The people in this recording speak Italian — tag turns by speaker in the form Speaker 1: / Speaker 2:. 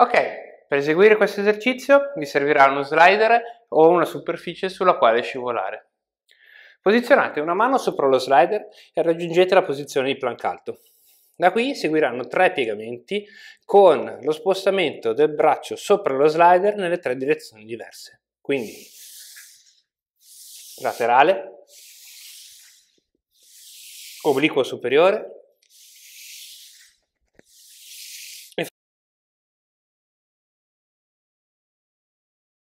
Speaker 1: Ok,
Speaker 2: per eseguire questo esercizio vi servirà uno slider o una superficie sulla quale scivolare. Posizionate una mano sopra lo slider e raggiungete la posizione di plank alto. Da qui seguiranno tre piegamenti con lo spostamento del braccio sopra lo slider nelle tre direzioni diverse. Quindi laterale, obliquo
Speaker 3: superiore